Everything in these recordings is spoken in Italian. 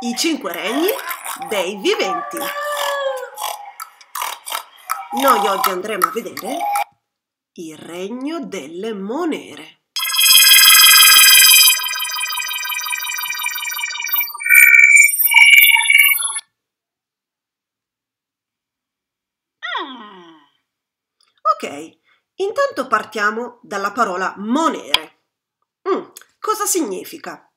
I cinque regni dei viventi. Noi oggi andremo a vedere il regno delle monere. Ok, intanto partiamo dalla parola monere. Mm, cosa significa?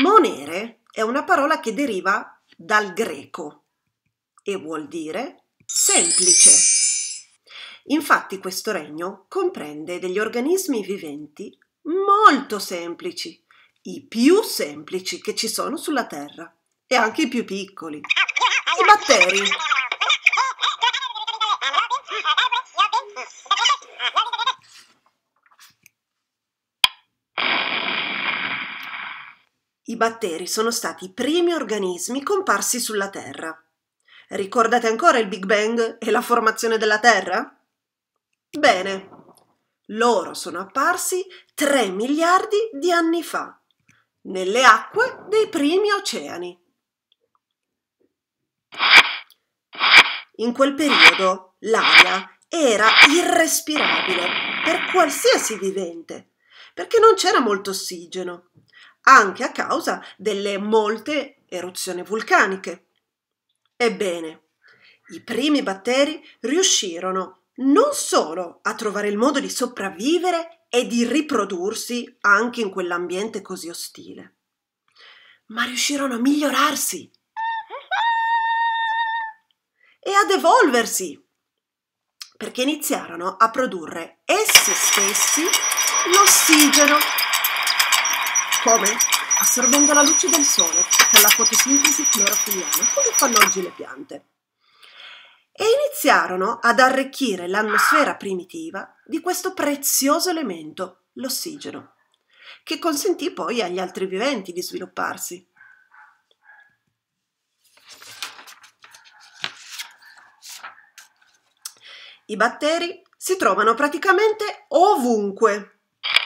Monere è una parola che deriva dal greco e vuol dire semplice. Infatti questo regno comprende degli organismi viventi molto semplici, i più semplici che ci sono sulla Terra e anche i più piccoli, i batteri. I batteri sono stati i primi organismi comparsi sulla Terra. Ricordate ancora il Big Bang e la formazione della Terra? Bene, loro sono apparsi 3 miliardi di anni fa, nelle acque dei primi oceani. In quel periodo l'aria era irrespirabile per qualsiasi vivente, perché non c'era molto ossigeno anche a causa delle molte eruzioni vulcaniche. Ebbene, i primi batteri riuscirono non solo a trovare il modo di sopravvivere e di riprodursi anche in quell'ambiente così ostile, ma riuscirono a migliorarsi e ad evolversi, perché iniziarono a produrre essi stessi l'ossigeno come? Assorbendo la luce del sole per la fotosintesi clorofiliana, come fanno oggi le piante. E iniziarono ad arricchire l'atmosfera primitiva di questo prezioso elemento, l'ossigeno, che consentì poi agli altri viventi di svilupparsi. I batteri si trovano praticamente ovunque,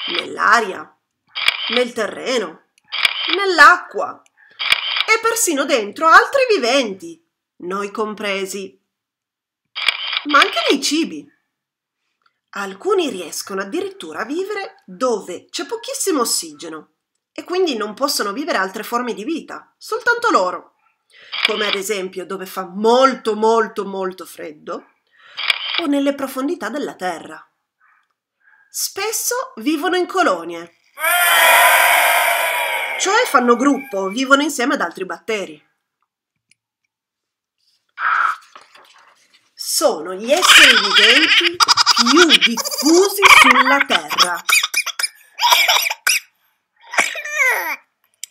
nell'aria, nel terreno, nell'acqua e persino dentro altri viventi, noi compresi, ma anche nei cibi. Alcuni riescono addirittura a vivere dove c'è pochissimo ossigeno e quindi non possono vivere altre forme di vita, soltanto loro, come ad esempio dove fa molto molto molto freddo o nelle profondità della terra. Spesso vivono in colonie cioè fanno gruppo, vivono insieme ad altri batteri. Sono gli esseri viventi più diffusi sulla Terra.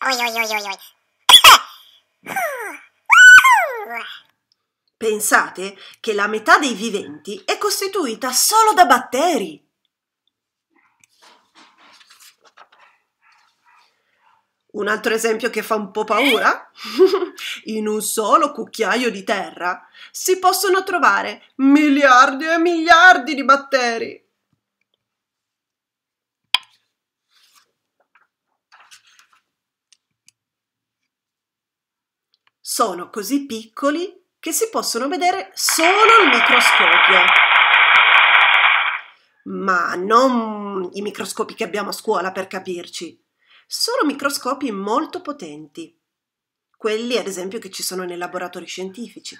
Oi, oi, oi, oi. Pensate che la metà dei viventi è costituita solo da batteri. Un altro esempio che fa un po' paura? In un solo cucchiaio di terra si possono trovare miliardi e miliardi di batteri. Sono così piccoli che si possono vedere solo al microscopio ma non i microscopi che abbiamo a scuola per capirci solo microscopi molto potenti, quelli ad esempio che ci sono nei laboratori scientifici.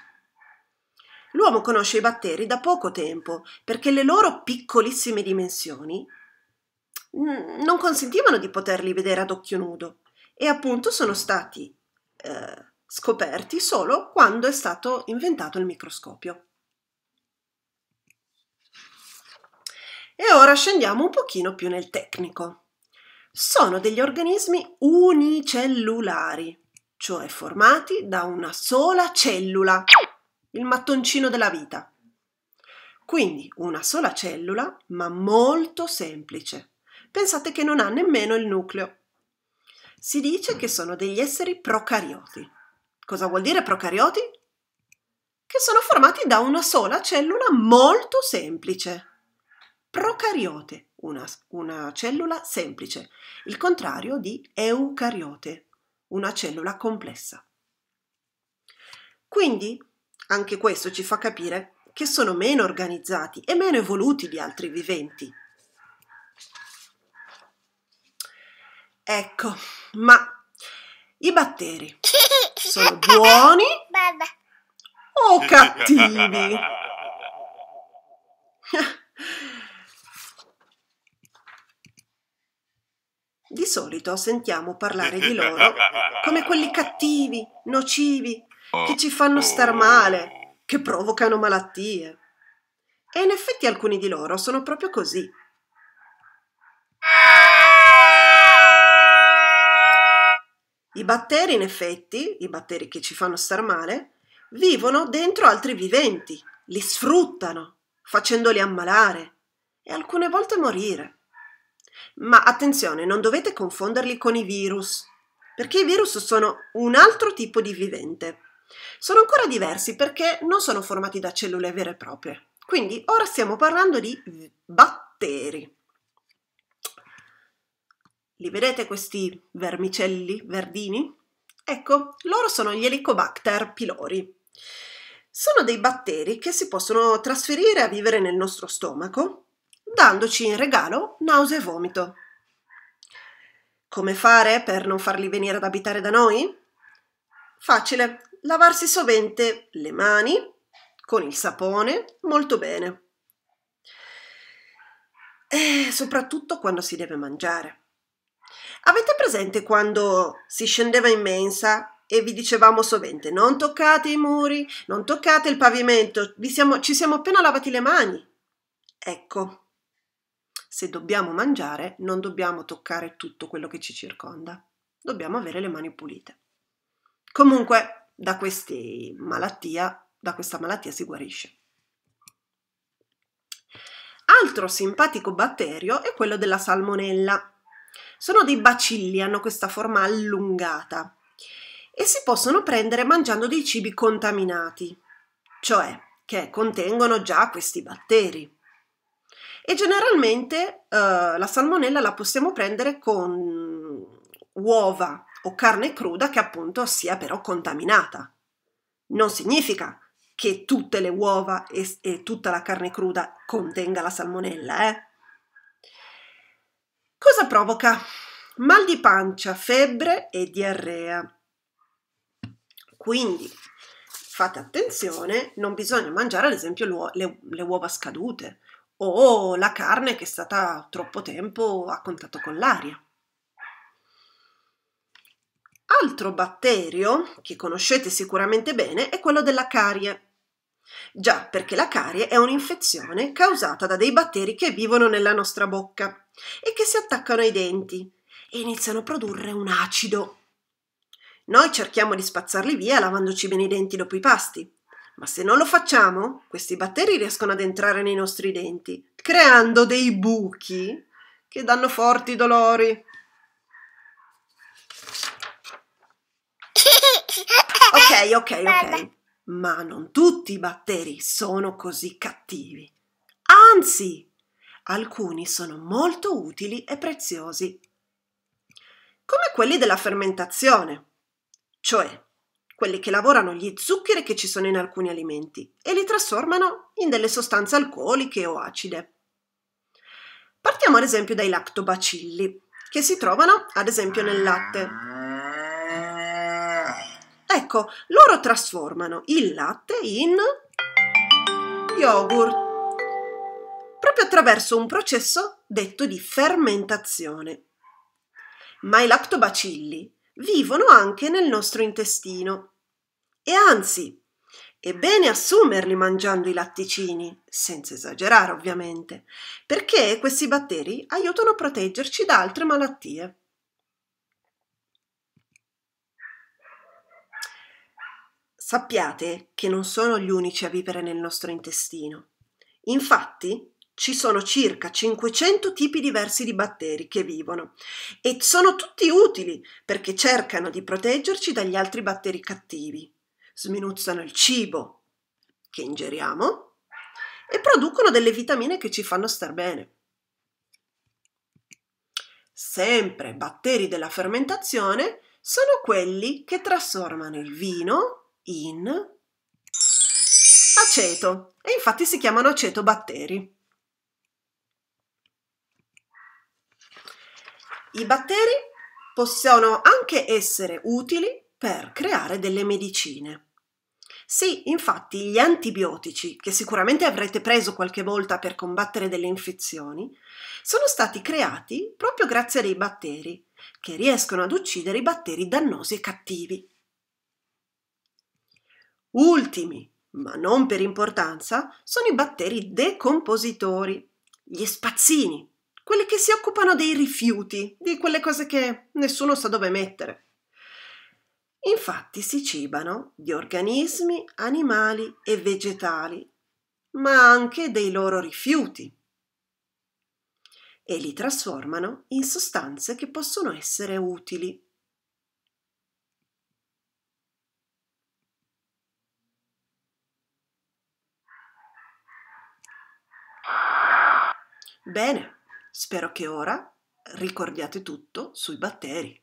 L'uomo conosce i batteri da poco tempo perché le loro piccolissime dimensioni mm, non consentivano di poterli vedere ad occhio nudo e appunto sono stati eh, scoperti solo quando è stato inventato il microscopio. E ora scendiamo un pochino più nel tecnico sono degli organismi unicellulari, cioè formati da una sola cellula, il mattoncino della vita. Quindi una sola cellula, ma molto semplice. Pensate che non ha nemmeno il nucleo. Si dice che sono degli esseri procarioti. Cosa vuol dire procarioti? Che sono formati da una sola cellula molto semplice. Procariote, una, una cellula semplice, il contrario di eucariote, una cellula complessa. Quindi, anche questo ci fa capire che sono meno organizzati e meno evoluti di altri viventi. Ecco, ma i batteri sono buoni o cattivi? solito sentiamo parlare di loro come quelli cattivi, nocivi, che ci fanno star oh. male, che provocano malattie. E in effetti alcuni di loro sono proprio così. I batteri, in effetti, i batteri che ci fanno star male, vivono dentro altri viventi, li sfruttano, facendoli ammalare e alcune volte morire. Ma attenzione, non dovete confonderli con i virus, perché i virus sono un altro tipo di vivente. Sono ancora diversi perché non sono formati da cellule vere e proprie. Quindi ora stiamo parlando di batteri. Li vedete questi vermicelli verdini? Ecco, loro sono gli Helicobacter pylori. Sono dei batteri che si possono trasferire a vivere nel nostro stomaco dandoci in regalo nausea e vomito. Come fare per non farli venire ad abitare da noi? Facile, lavarsi sovente le mani con il sapone molto bene. E soprattutto quando si deve mangiare. Avete presente quando si scendeva in mensa e vi dicevamo sovente non toccate i muri, non toccate il pavimento, siamo, ci siamo appena lavati le mani? Ecco, se dobbiamo mangiare non dobbiamo toccare tutto quello che ci circonda, dobbiamo avere le mani pulite. Comunque da, malattia, da questa malattia si guarisce. Altro simpatico batterio è quello della salmonella. Sono dei bacilli, hanno questa forma allungata e si possono prendere mangiando dei cibi contaminati, cioè che contengono già questi batteri e generalmente uh, la salmonella la possiamo prendere con uova o carne cruda che appunto sia però contaminata. Non significa che tutte le uova e, e tutta la carne cruda contenga la salmonella. Eh? Cosa provoca? Mal di pancia, febbre e diarrea. Quindi fate attenzione, non bisogna mangiare ad esempio le, uova scadute, o la carne che è stata troppo tempo a contatto con l'aria. Altro batterio che conoscete sicuramente bene è quello della carie. Già, perché la carie è un'infezione causata da dei batteri che vivono nella nostra bocca e che si attaccano ai denti e iniziano a produrre un acido. Noi cerchiamo di spazzarli via lavandoci bene i denti dopo i pasti, ma se non lo facciamo, questi batteri riescono ad entrare nei nostri denti, creando dei buchi che danno forti dolori. Ok, ok, ok. Ma non tutti i batteri sono così cattivi. Anzi, alcuni sono molto utili e preziosi, come quelli della fermentazione. Cioè, quelli che lavorano gli zuccheri che ci sono in alcuni alimenti e li trasformano in delle sostanze alcoliche o acide. Partiamo ad esempio dai lactobacilli, che si trovano ad esempio nel latte. Ecco, loro trasformano il latte in yogurt, proprio attraverso un processo detto di fermentazione. Ma i lactobacilli vivono anche nel nostro intestino. E anzi, è bene assumerli mangiando i latticini, senza esagerare ovviamente, perché questi batteri aiutano a proteggerci da altre malattie. Sappiate che non sono gli unici a vivere nel nostro intestino. Infatti, ci sono circa 500 tipi diversi di batteri che vivono e sono tutti utili perché cercano di proteggerci dagli altri batteri cattivi, sminuzzano il cibo che ingeriamo e producono delle vitamine che ci fanno star bene. Sempre batteri della fermentazione sono quelli che trasformano il vino in aceto e infatti si chiamano acetobatteri. I batteri possono anche essere utili per creare delle medicine. Sì, infatti gli antibiotici, che sicuramente avrete preso qualche volta per combattere delle infezioni, sono stati creati proprio grazie ai batteri, che riescono ad uccidere i batteri dannosi e cattivi. Ultimi, ma non per importanza, sono i batteri decompositori, gli spazzini, quelle che si occupano dei rifiuti, di quelle cose che nessuno sa dove mettere. Infatti si cibano di organismi, animali e vegetali, ma anche dei loro rifiuti e li trasformano in sostanze che possono essere utili. Bene. Spero che ora ricordiate tutto sui batteri.